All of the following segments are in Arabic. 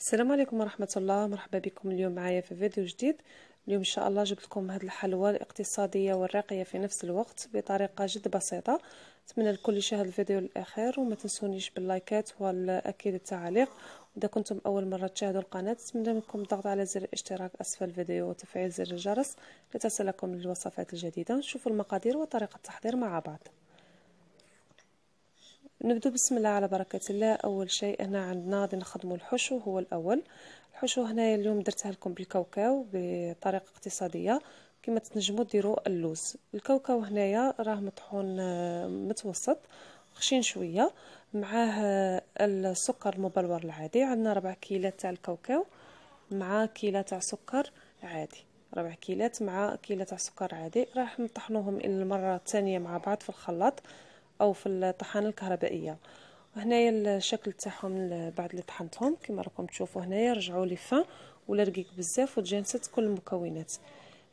السلام عليكم ورحمة الله مرحبا بكم اليوم معايا في فيديو جديد اليوم إن شاء الله جبت لكم هذه الحلوى الاقتصادية والراقية في نفس الوقت بطريقة جد بسيطة أتمنى الكل يشاهد الفيديو الاخير وما تنسونيش باللايكات والأكيد التعليق وإذا كنتم أول مرة تشاهدوا القناة أتمنى منكم الضغط على زر الاشتراك أسفل الفيديو وتفعيل زر الجرس لتصلكم الوصفات الجديدة نشوفوا المقادير وطريقة التحضير مع بعض نبدو بسم الله على بركة الله أول شيء هنا عندنا غادي نخدمو الحشو هو الأول الحشو هنايا اليوم درتها لكم بالكاوكاو بطريقة اقتصادية كما تنجمو ديرو اللوز الكاوكاو هنايا راه مطحون آه، متوسط خشين شوية معاه آه، السكر المبلور العادي عندنا ربع كيلات تاع الكاوكاو مع كيلة تاع سكر عادي ربع كيلات مع كيلة تاع سكر عادي راح نطحنوهم المرة الثانية مع بعض في الخلاط او في الطحانه الكهربائيه وهنايا الشكل تاعهم بعد اللي طحنتهم كما راكم تشوفوا هنايا رجعوا فان ولا رقيق بزاف وتجانست كل المكونات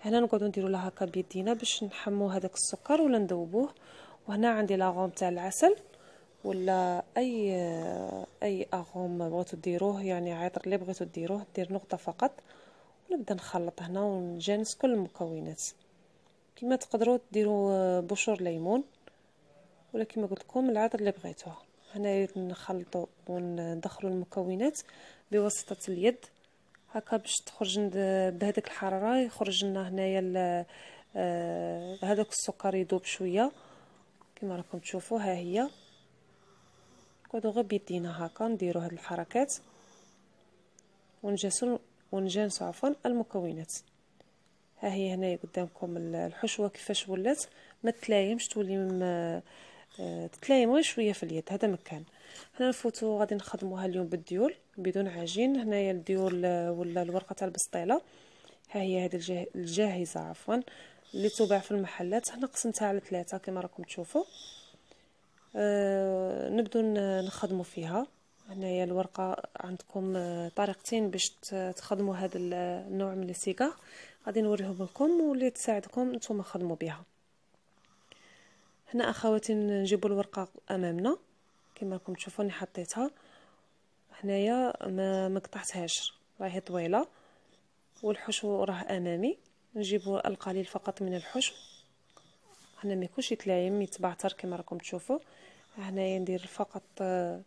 هنا نقعدوا نديروا لها هكا بيدينا باش نحمو هذاك السكر ولا نذوبوه وهنا عندي لاغوم تاع العسل ولا اي اي اغوم بغيتو ديروه يعني عطر اللي بغيتو ديروه دير نقطه فقط ونبدا نخلط هنا ونجانس كل المكونات كما تقدروا ديروا آه، بشور ليمون ولا كما قلت لكم العطر اللي بغيتوها هنا نخلطوا وندخلوا المكونات بواسطه اليد هكا باش تخرج بهذاك الحراره يخرج لنا هنايا آه، هذاك السكر يذوب شويه كما راكم تشوفوا ها هي نقعدو غير بيدينا هكا نديرو هاد الحركات ونجسو ونجانسو عفوا المكونات ها هي هنايا قدامكم الحشوه كيفاش ولات ما تلايمش تولي غير شويه في اليد هذا مكان هنا الفوتو غادي نخدموها اليوم بالديول بدون عجين هنايا الديول آه، ولا الورقه تاع البسطيله ها هي هذه الجاهزه عفوا اللي تباع في المحلات هنا قسمتها على ثلاثه كما راكم تشوفوا أه نبدو نخدموا فيها هنايا الورقه عندكم آه، طريقتين باش تخدموا هذا آه، النوع من السيكا غادي نوريهم لكم واللي تساعدكم نتوما خدموا بها هنا اخواتي نجيبو الورقه امامنا كما راكم راني حطيتها هنايا ما مقطعتهاش راهي طويله والحشو راه امامي نجيبو القليل فقط من الحشو هنا ما يكونش يتلايم يتبعتر كما راكم تشوفوا هنايا ندير فقط آه،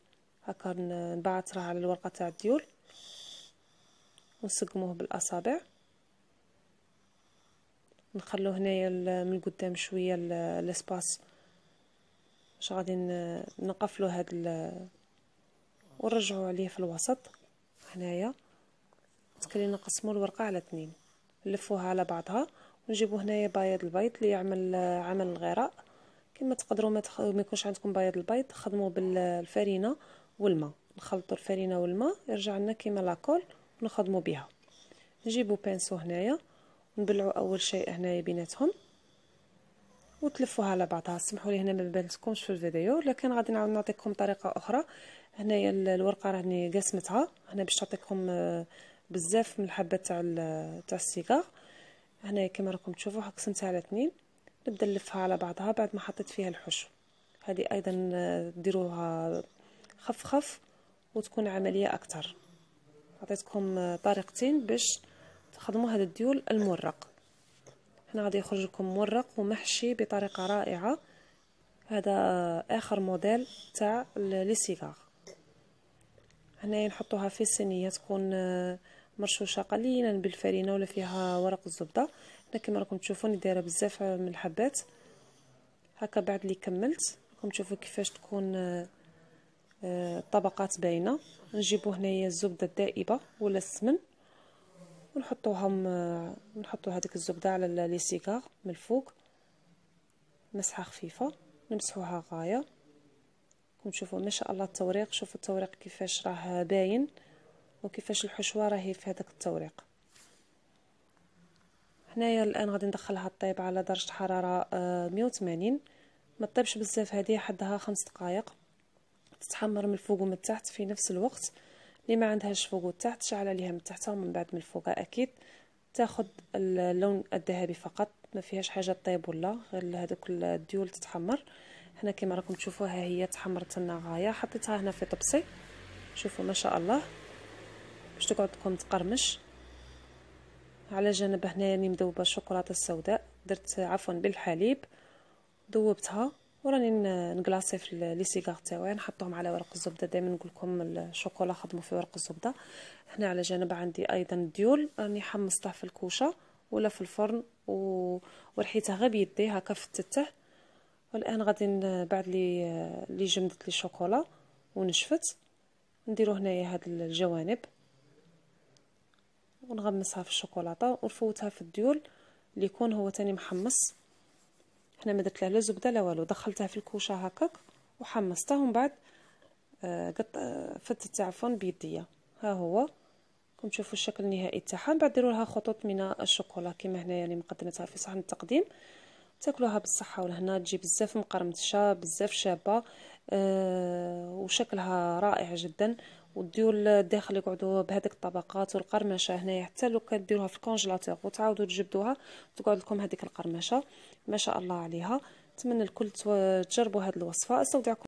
هكا نبعترها على الورقه تاع الديول ونسقموه بالاصابع نخلو هنايا من القدام شويه لسباس باش غادي نقفلو هاد ال... ونرجعو عليه في الوسط هنايا تكلي نقسمو الورقه على اثنين نلفوها على بعضها ونجيبو هنايا بياض البيض اللي يعمل عمل الغراء كما تقدروا ما, تخ... ما يكونش عندكم بياض البيض خدموا بالفرينه والماء نخلطوا الفرينه والماء يرجع لنا كيما لاكول ونخدموا بها نجيبو بانسو هنايا نبلعو اول شيء هنايا بيناتهم وتلفوها على بعضها سمحوا لي هنا ما بانتكمش في الفيديو لكن غادي نعاود نعطيكم طريقه اخرى هنايا الورقه راني قسمتها هنا باش تعطيكم آه، بزاف من الحبات تاع تاع السيكار هنايا كما راكم تشوفوا قسمتها على اثنين نبدا نلفها على بعضها بعد ما حطيت فيها الحشو هذه ايضا آه، ديروها خف خف وتكون عمليه اكثر عطيتكم آه، طريقتين باش تخدموا هذا الديول المورق هنا غادي يخرج لكم مورق ومحشي بطريقه رائعه هذا اخر موديل تاع لي سيغار هنايا نحطوها في الصينيه تكون آه، مرشوشه قليلا بالفرينه ولا فيها ورق الزبده هنا كما راكم تشوفوني دايره بزاف من الحبات هكا بعد اللي كملت راكم تشوفوا كيفاش تكون آه، آه، الطبقات باينه نجيبو هنايا الزبده الدائبه ولا السمن ونحطوهم نحطو هذيك الزبده على لي سيكار من الفوق مسحه خفيفه نمسحوها غايه كون تشوفوا ما شاء الله التوريق شوفوا التوريق كيفاش راه باين وكيفاش الحشوه راهي في هذاك التوريق هنايا الان غادي ندخلها الطيب على درجه حراره 180 آه، ما تطيبش بزاف هذه حدها خمس دقائق تتحمر من الفوق ومن التحت في نفس الوقت اللي ما عندهاش فوق وتحت شعله ليها من تحتها ومن بعد من الفوق اكيد تاخد اللون الذهبي فقط ما فيهاش حاجه طيب ولا غير هذوك الديول تتحمر هنا كما راكم تشوفوا ها هي تحمرت لنا غايه حطيتها هنا في طبسي شوفوا ما شاء الله باش تقعد لكم تقرمش على جنب هنايا راني مذوبه الشوكولاته السوداء درت عفوا بالحليب ذوبتها وراني نكلاصي في لي سيغار تاعي نحطهم على ورق الزبده دائما نقول لكم الشوكولا خدموا في ورق الزبده هنا على جنب عندي ايضا ديول راني حمصته في الكوشه ولا في الفرن و... ورحيته غير بيدي هكا فتته والان غادي بعد لي لي جمدت لي الشوكولا ونشفت نديرو هنايا هاد الجوانب ونغمسها في الشوكولاته ونفوتها في الديول اللي يكون هو تاني محمص هنا ما درت لا زبده لا والو دخلتها في الكوشه هكاك وحمصتها ومن بعد آه، قط آه، فتت عفوا بيديا ها هو كم تشوفوا الشكل النهائي تاعها من بعد ديروا لها خطوط من الشوكولا كما هنايا يعني مقدمتها في صحن التقديم تاكلوها بالصحه ولهنا تجي بزاف مقرمشه بزاف شابه أه وشكلها رائع جدا والديول الداخل يقعدوا بهذيك الطبقات والقرمشه هنايا حتى لو كديروها في الكونجيلاتور وتعاودوا تجبدوها تقعد لكم هذيك القرمشه ما شاء الله عليها نتمنى الكل تجربوا هذه الوصفه استودعكم